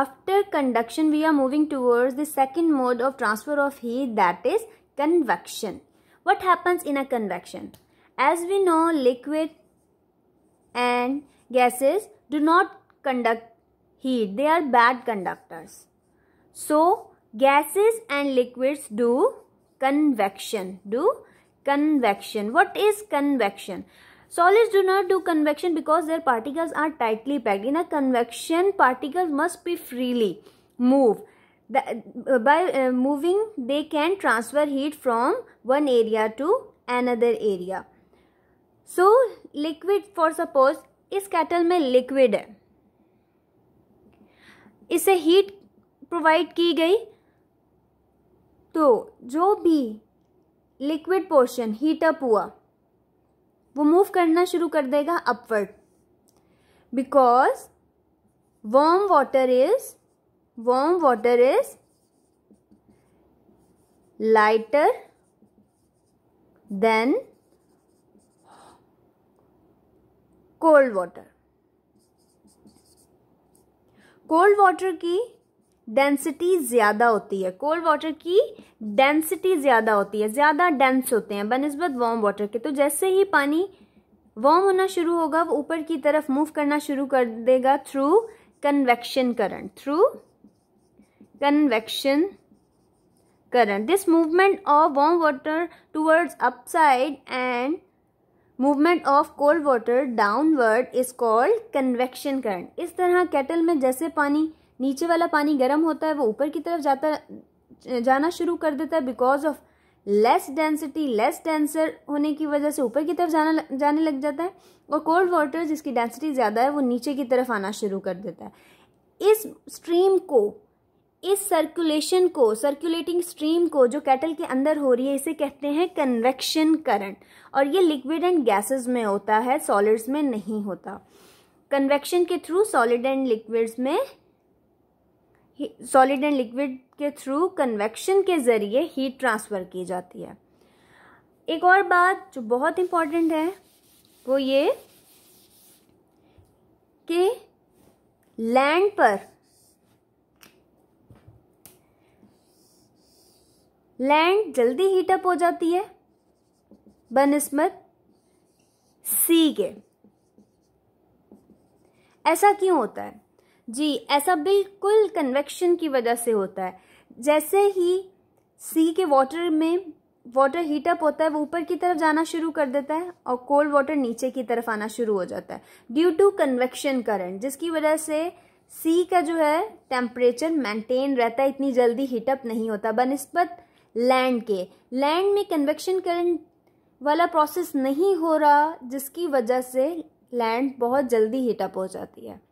After conduction, we are moving towards the second mode of transfer of heat that is convection. What happens in a convection? As we know, liquid and gases do not conduct heat. They are bad conductors. So, gases and liquids do convection. Do convection. What is convection? Solids do not do convection because their particles are tightly packed. In a convection, particles must be freely move. The, by uh, moving, they can transfer heat from one area to another area. So so, liquid for suppose इस kettle में liquid है इसे heat provide की गई तो जो भी liquid portion heat up हुआ वो मूव करना शुरू कर देगा upward because warm water is warm water is lighter than cold water cold water की डेंसिटी ज़्यादा होती है कोल्ड वाटर की डेंसिटी ज़्यादा होती है ज़्यादा डेंस होते हैं बनस्बत वार्म वाटर के तो जैसे ही पानी वार्म होना शुरू होगा वो ऊपर की तरफ मूव करना शुरू कर देगा through convection current through convection this movement of of water towards up side and movement of cold water downward is called convection current इस तरह केटल में जैसे पानी नीचे वाला पानी गर्म होता है वो ऊपर की तरफ जाता जाना शुरू कर देता है because of less density less denser होने की वजह से ऊपर की तरफ जाना जाने लग जाता है और कोल्ड वाटर जिसकी डेंसिटी ज़्यादा है वो नीचे की तरफ आना शुरू कर देता है इस स्ट्रीम को इस सर्कुलेशन को सर्कुलेटिंग स्ट्रीम को जो कैटल के अंदर हो रही है इसे कहते हैं कन्वेक्शन करंट और ये लिक्विड एंड गैसेस में होता है सॉलिड्स में नहीं होता कन्वेक्शन के थ्रू सॉलिड एंड लिक्विड्स में सॉलिड एंड लिक्विड के थ्रू कन्वेक्शन के ज़रिए हीट ट्रांसफ़र की जाती है एक और बात जो बहुत इम्पॉर्टेंट है वो ये कि लैंड पर लैंड जल्दी हीटअप हो जाती है बनस्मत सी के ऐसा क्यों होता है जी ऐसा बिल्कुल कन्वेक्शन की वजह से होता है जैसे ही सी के वाटर में वाटर हीटअप होता है वो ऊपर की तरफ जाना शुरू कर देता है और कोल्ड वाटर नीचे की तरफ आना शुरू हो जाता है ड्यू टू कन्वेक्शन करंट जिसकी वजह से सी का जो है टेम्परेचर मेंटेन रहता है इतनी जल्दी हीटअप नहीं होता बनस्पत लैंड के लैंड में कन्वेक्शन करंट वाला प्रोसेस नहीं हो रहा जिसकी वजह से लैंड बहुत जल्दी हीटअप हो जाती है